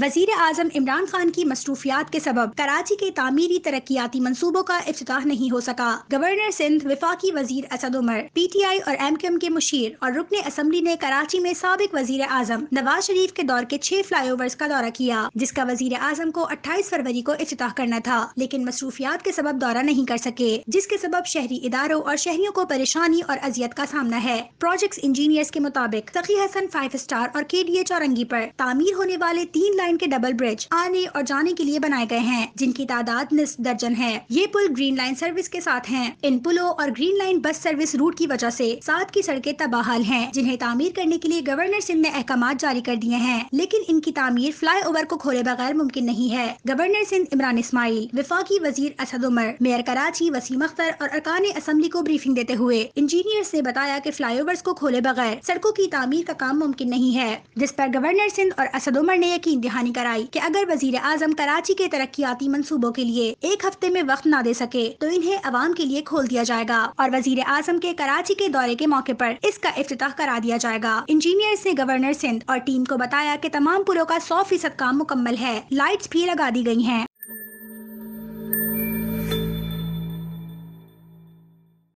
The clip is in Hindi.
वजीर आजम इमरान खान की मसरूफियात के सबब कराची के तामीरी तरक्याती मनसूबों का अफ्ताह नहीं हो सका गवर्नर सिंध विफाकी वजीर Asad Umar P T I और एम के एम के मुशीर और रुकन असम्बली ने कराची में सबक वजीर आजम नवाज शरीफ के दौर के छह फ्लाई ओवर का दौरा किया जिसका वजीर आजम को अट्ठाईस फरवरी को अफ्ताह करना था लेकिन मसरूफियात के सबब दौरा नहीं कर सके जिसके सबब शहरी इदारों और शहरियों को परेशानी और अजियत का सामना है प्रोजेक्ट इंजीनियर्स के मुताबिक सखी हसन फाइव स्टार और के डी एच चौरंगी आरोप तामीर होने वाले तीन लाइन के डबल ब्रिज आने और जाने के लिए बनाए गए हैं जिनकी तादाद निस्फ दर्जन है ये पुल ग्रीन लाइन सर्विस के साथ हैं इन पुलों और green line bus service route की वजह से सात की सड़कें तबाहाल हैं जिन्हें तामीर करने के लिए गवर्नर सिंह ने अहकाम जारी कर दिए हैं लेकिन इनकी तामीर फ्लाई ओवर को खोले बगैर मुमकिन नहीं है गवर्नर सिंह इमरान इसमाइल विफाकी वजीर असद उमर मेयर कराची वसीम अख्तर और अरकान असम्बली को ब्रीफिंग देते हुए इंजीनियर्स ने बताया कि ओवर को खोले बगैर सड़कों की तामीर का काम मुमकिन नहीं है जिस पर गवर्नर सिंह और असद उमर ने यकीन दहानी कराई कि अगर वजीर आजम कराची के तरक्याती मनसूबों के लिए एक हफ्ते में वक्त न दे सके तो इन्हें आवाम के लिए खोल दिया जाएगा और वजीर आजम के कराची के दौरे के मौके आरोप इसका अफ्ताह करा दिया जाएगा इंजीनियर ने गवर्नर सिंध और टीम को बताया की तमाम पुलों का सौ फीसद काम मुकम्मल है लाइट्स भी लगा दी गयी है